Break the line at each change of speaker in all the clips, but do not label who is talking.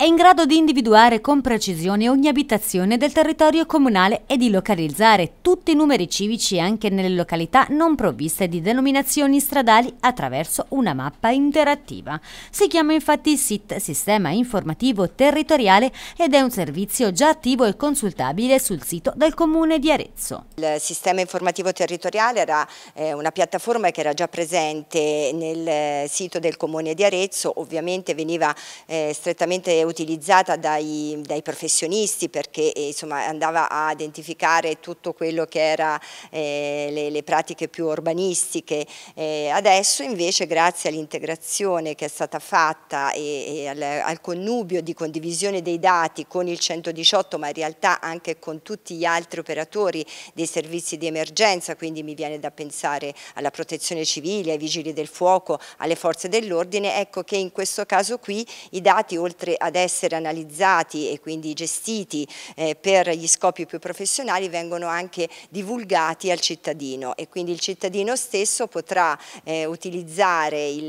è in grado di individuare con precisione ogni abitazione del territorio comunale e di localizzare tutti i numeri civici anche nelle località non provviste di denominazioni stradali attraverso una mappa interattiva. Si chiama infatti SIT, Sistema Informativo Territoriale, ed è un servizio già attivo e consultabile sul sito del Comune di Arezzo.
Il Sistema Informativo Territoriale era eh, una piattaforma che era già presente nel sito del Comune di Arezzo, ovviamente veniva eh, strettamente utilizzata dai, dai professionisti perché eh, insomma, andava a identificare tutto quello che era eh, le, le, pratiche più urbanistiche. Eh, adesso invece grazie all'integrazione che è stata fatta e, e al, al, connubio di condivisione dei dati con il 118 ma in realtà anche con tutti gli altri operatori dei servizi di emergenza, quindi mi viene da pensare alla protezione civile, ai vigili del fuoco, alle forze dell'ordine, ecco che in questo caso qui i dati oltre ad essere analizzati e quindi gestiti eh, per gli scopi più professionali vengono anche divulgati al cittadino e quindi il cittadino stesso potrà eh, utilizzare il,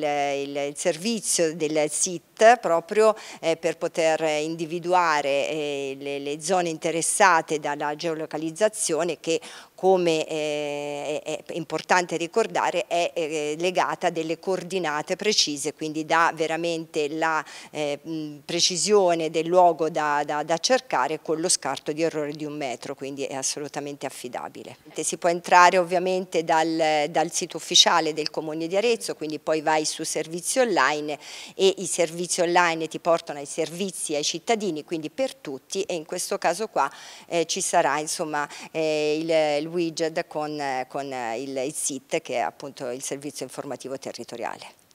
il, il, servizio del SIT proprio eh, per poter individuare eh, le, le zone interessate dalla geolocalizzazione che come eh, è importante ricordare, è eh, legata a delle coordinate precise, quindi dà veramente la eh, precisione precisione del luogo da, da, da cercare con lo scarto di errore di un metro, quindi è assolutamente affidabile. Si può entrare ovviamente dal, dal sito ufficiale del Comune di Arezzo, quindi poi vai su servizi online e i servizi online ti portano ai servizi ai cittadini, quindi per tutti e in questo caso qua eh, ci sarà insomma eh, il, il, widget con, con il, il SIT che è appunto il servizio informativo territoriale.